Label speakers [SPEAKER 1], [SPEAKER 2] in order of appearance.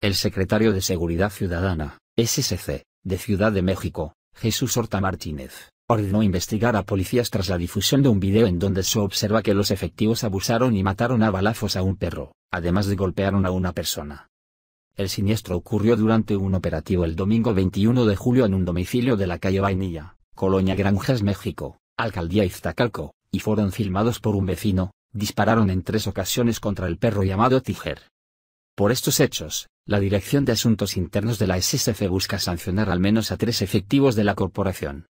[SPEAKER 1] El secretario de Seguridad Ciudadana, SSC, de Ciudad de México, Jesús Horta Martínez, ordenó investigar a policías tras la difusión de un video en donde se observa que los efectivos abusaron y mataron a balazos a un perro, además de golpearon a una persona. El siniestro ocurrió durante un operativo el domingo 21 de julio en un domicilio de la calle Vainilla, Colonia Granjas México, Alcaldía Iztacalco, y fueron filmados por un vecino, dispararon en tres ocasiones contra el perro llamado Tiger. Por estos hechos, la Dirección de Asuntos Internos de la SSF busca sancionar al menos a tres efectivos de la corporación.